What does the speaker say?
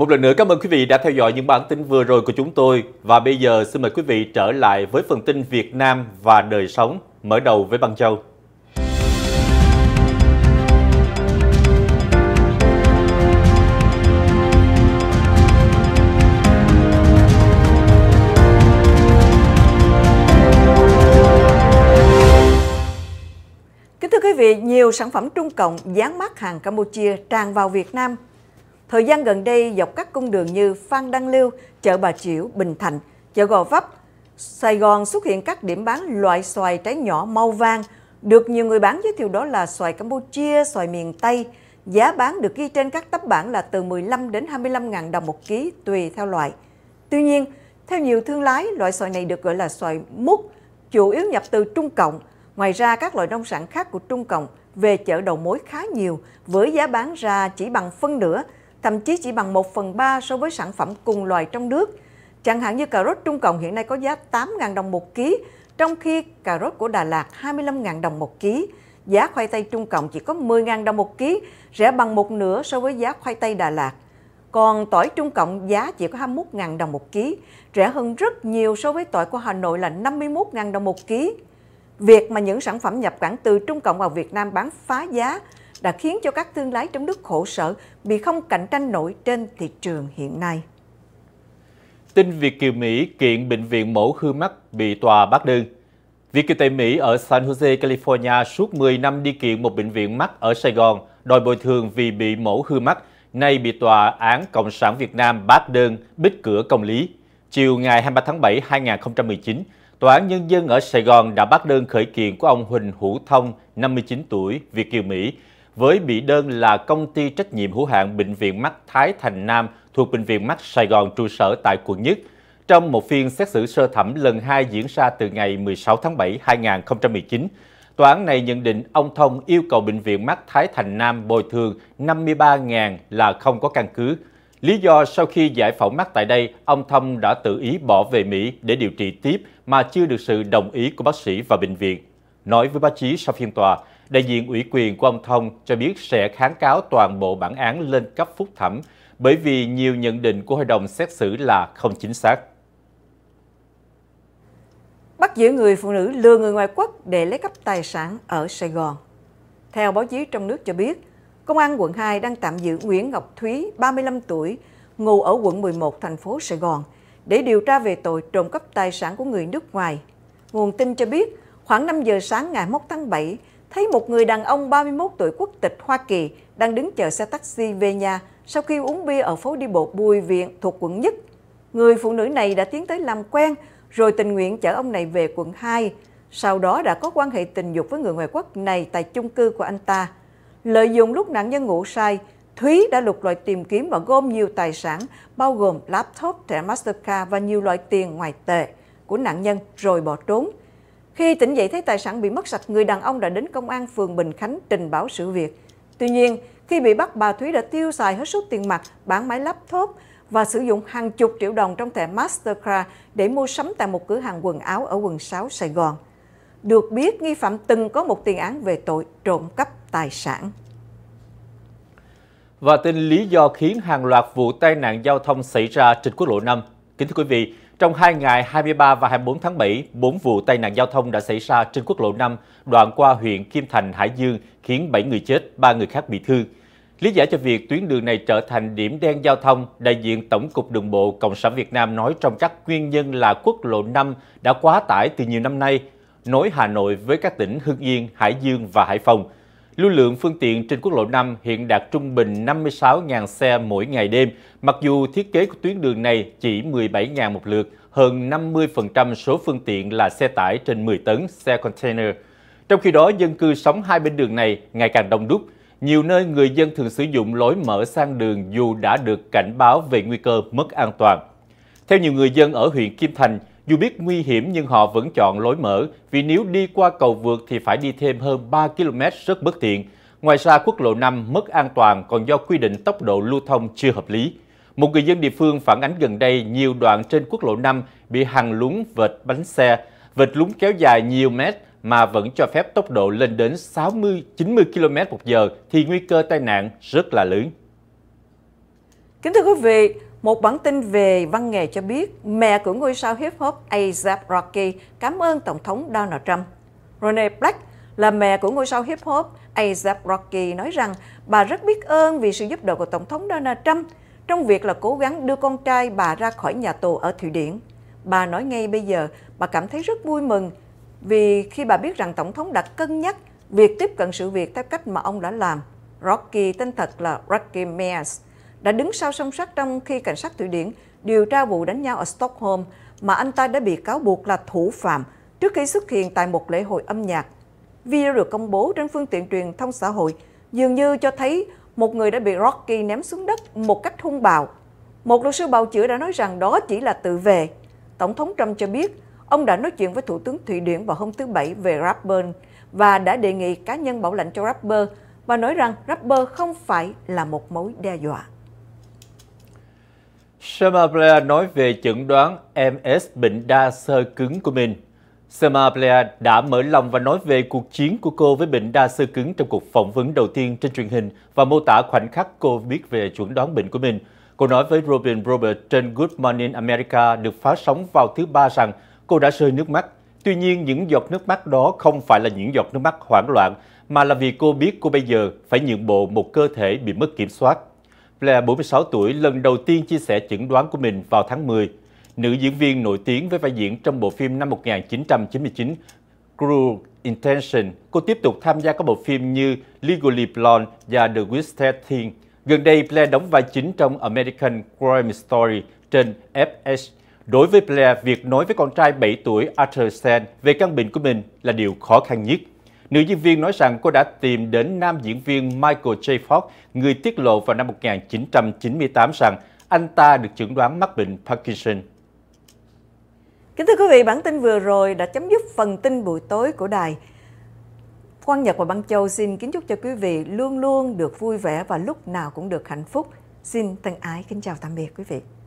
Một lần nữa cảm ơn quý vị đã theo dõi những bản tin vừa rồi của chúng tôi và bây giờ xin mời quý vị trở lại với phần tin Việt Nam và đời sống, mở đầu với Băng Châu. Kính thưa quý vị, nhiều sản phẩm Trung Cộng dán mắt hàng Campuchia tràn vào Việt Nam Thời gian gần đây, dọc các cung đường như Phan Đăng Lưu, chợ Bà Chiểu, Bình Thạnh, chợ Gò Vấp, Sài Gòn xuất hiện các điểm bán loại xoài trái nhỏ màu vàng, được nhiều người bán giới thiệu đó là xoài Campuchia, xoài miền Tây. Giá bán được ghi trên các tấm bảng là từ 15 đến 25 ngàn đồng một ký tùy theo loại. Tuy nhiên, theo nhiều thương lái, loại xoài này được gọi là xoài mút, chủ yếu nhập từ Trung Cộng. Ngoài ra, các loại nông sản khác của Trung Cộng về chợ đầu mối khá nhiều, với giá bán ra chỉ bằng phân nửa – thậm chí chỉ bằng 1 phần 3 so với sản phẩm cùng loài trong nước. Chẳng hạn như cà rốt Trung Cộng hiện nay có giá 8.000 đồng một ký, trong khi cà rốt của Đà Lạt 25.000 đồng một ký. Giá khoai tây Trung Cộng chỉ có 10.000 đồng một ký, rẻ bằng một nửa so với giá khoai tây Đà Lạt. Còn tỏi Trung Cộng giá chỉ có 21.000 đồng một ký, rẻ hơn rất nhiều so với tỏi của Hà Nội là 51.000 đồng một ký. Việc mà những sản phẩm nhập cảnh từ Trung Cộng vào Việt Nam bán phá giá đã khiến cho các thương lái trong nước khổ sở vì không cạnh tranh nổi trên thị trường hiện nay. Tin Việt Kiều Mỹ kiện bệnh viện mẫu hư mắt bị tòa bác đơn. Việt Kiều tại Mỹ ở San Jose, California suốt 10 năm đi kiện một bệnh viện mắt ở Sài Gòn đòi bồi thường vì bị mẫu hư mắt, nay bị Tòa án Cộng sản Việt Nam bác đơn bích cửa công lý. Chiều ngày 23 tháng 7 2019, Tòa án Nhân dân ở Sài Gòn đã bác đơn khởi kiện của ông Huỳnh Hữu Thông, 59 tuổi, Việt Kiều Mỹ, với bị đơn là công ty trách nhiệm hữu hạn Bệnh viện Mắt Thái Thành Nam thuộc Bệnh viện Mắt Sài Gòn trụ sở tại quận Nhất. Trong một phiên xét xử sơ thẩm lần 2 diễn ra từ ngày 16 tháng 7 2019, tòa án này nhận định ông Thông yêu cầu Bệnh viện Mắt Thái Thành Nam bồi thường 53.000 là không có căn cứ. Lý do sau khi giải phẫu mắt tại đây, ông Thông đã tự ý bỏ về Mỹ để điều trị tiếp mà chưa được sự đồng ý của bác sĩ và bệnh viện. Nói với báo chí sau phiên tòa, đại diện ủy quyền của ông Thông cho biết sẽ kháng cáo toàn bộ bản án lên cấp phúc thẩm bởi vì nhiều nhận định của hội đồng xét xử là không chính xác. Bắt giữ người phụ nữ lừa người ngoại quốc để lấy cắp tài sản ở Sài Gòn. Theo báo chí trong nước cho biết, Công an quận 2 đang tạm giữ Nguyễn Ngọc Thúy, 35 tuổi, ngụ ở quận 11 thành phố Sài Gòn để điều tra về tội trộm cắp tài sản của người nước ngoài. Nguồn tin cho biết, khoảng 5 giờ sáng ngày 1 tháng 7, thấy một người đàn ông 31 tuổi quốc tịch Hoa Kỳ đang đứng chờ xe taxi về nhà sau khi uống bia ở phố đi bộ Bùi Viện thuộc quận Nhất. Người phụ nữ này đã tiến tới làm quen, rồi tình nguyện chở ông này về quận 2, sau đó đã có quan hệ tình dục với người ngoại quốc này tại chung cư của anh ta. Lợi dụng lúc nạn nhân ngủ say, Thúy đã lục loại tìm kiếm và gom nhiều tài sản, bao gồm laptop, thẻ Mastercard và nhiều loại tiền ngoại tệ của nạn nhân rồi bỏ trốn. Khi tỉnh dậy thấy tài sản bị mất sạch, người đàn ông đã đến công an phường Bình Khánh trình báo sự việc. Tuy nhiên, khi bị bắt, bà Thúy đã tiêu xài hết số tiền mặt, bán máy laptop và sử dụng hàng chục triệu đồng trong thẻ Mastercard để mua sắm tại một cửa hàng quần áo ở quận 6 Sài Gòn. Được biết, nghi phạm từng có một tiền án về tội trộm cắp tài sản. Và tin lý do khiến hàng loạt vụ tai nạn giao thông xảy ra trên quốc lộ 5. Kính thưa quý vị, trong hai ngày 23 và 24 tháng 7, 4 vụ tai nạn giao thông đã xảy ra trên quốc lộ 5 đoạn qua huyện Kim Thành, Hải Dương khiến 7 người chết, 3 người khác bị thương. Lý giải cho việc tuyến đường này trở thành điểm đen giao thông, đại diện Tổng cục Đường bộ Cộng sản Việt Nam nói trong các nguyên nhân là quốc lộ 5 đã quá tải từ nhiều năm nay, nối Hà Nội với các tỉnh Hưng Yên, Hải Dương và Hải Phòng – Lưu lượng phương tiện trên quốc lộ 5 hiện đạt trung bình 56.000 xe mỗi ngày đêm, mặc dù thiết kế của tuyến đường này chỉ 17.000 một lượt, hơn 50% số phương tiện là xe tải trên 10 tấn, xe container. Trong khi đó, dân cư sống hai bên đường này ngày càng đông đúc. Nhiều nơi người dân thường sử dụng lối mở sang đường dù đã được cảnh báo về nguy cơ mất an toàn. Theo nhiều người dân ở huyện Kim Thành, dù biết nguy hiểm nhưng họ vẫn chọn lối mở vì nếu đi qua cầu vượt thì phải đi thêm hơn 3 km rất bất tiện. Ngoài ra quốc lộ 5 mất an toàn còn do quy định tốc độ lưu thông chưa hợp lý. Một người dân địa phương phản ánh gần đây nhiều đoạn trên quốc lộ 5 bị hàng lún vệt bánh xe, vệt lún kéo dài nhiều mét mà vẫn cho phép tốc độ lên đến 60-90 km một giờ thì nguy cơ tai nạn rất là lớn. Kính thưa quý vị, một bản tin về văn nghệ cho biết mẹ của ngôi sao hip hop A$AP Rocky cảm ơn Tổng thống Donald Trump. Renee Black là mẹ của ngôi sao hip hop A$AP Rocky nói rằng bà rất biết ơn vì sự giúp đỡ của Tổng thống Donald Trump trong việc là cố gắng đưa con trai bà ra khỏi nhà tù ở Thụy Điển. Bà nói ngay bây giờ bà cảm thấy rất vui mừng vì khi bà biết rằng Tổng thống đã cân nhắc việc tiếp cận sự việc theo cách mà ông đã làm. Rocky tên thật là Rocky Mears đã đứng sau song sắt trong khi cảnh sát Thụy Điển điều tra vụ đánh nhau ở Stockholm mà anh ta đã bị cáo buộc là thủ phạm trước khi xuất hiện tại một lễ hội âm nhạc. Video được công bố trên phương tiện truyền thông xã hội dường như cho thấy một người đã bị Rocky ném xuống đất một cách hung bạo. Một luật sư bào chữa đã nói rằng đó chỉ là tự vệ. Tổng thống Trump cho biết ông đã nói chuyện với Thủ tướng Thụy Điển vào hôm thứ Bảy về rapper và đã đề nghị cá nhân bảo lãnh cho rapper và nói rằng rapper không phải là một mối đe dọa. Shema nói về chẩn đoán MS bệnh đa sơ cứng của mình. Shema đã mở lòng và nói về cuộc chiến của cô với bệnh đa sơ cứng trong cuộc phỏng vấn đầu tiên trên truyền hình và mô tả khoảnh khắc cô biết về chuẩn đoán bệnh của mình. Cô nói với Robin Robert trên Good Morning America được phát sóng vào thứ ba rằng cô đã rơi nước mắt. Tuy nhiên, những giọt nước mắt đó không phải là những giọt nước mắt hoảng loạn, mà là vì cô biết cô bây giờ phải nhượng bộ một cơ thể bị mất kiểm soát. Blair, 46 tuổi, lần đầu tiên chia sẻ chẩn đoán của mình vào tháng 10. Nữ diễn viên nổi tiếng với vai diễn trong bộ phim năm 1999 Cruel Intention. Cô tiếp tục tham gia các bộ phim như Legally Blonde và The Twisted Thing. Gần đây, Blair đóng vai chính trong American Crime Story trên FS. Đối với Blair, việc nói với con trai 7 tuổi Arthur Sand về căn bệnh của mình là điều khó khăn nhất. Nữ diễn viên nói rằng cô đã tìm đến nam diễn viên Michael J. Fox, người tiết lộ vào năm 1998 rằng anh ta được chẩn đoán mắc bệnh Parkinson. Kính thưa quý vị, bản tin vừa rồi đã chấm dứt phần tin buổi tối của đài. Quang Nhật và Băng Châu xin kính chúc cho quý vị luôn luôn được vui vẻ và lúc nào cũng được hạnh phúc. Xin thân ái kính chào tạm biệt quý vị.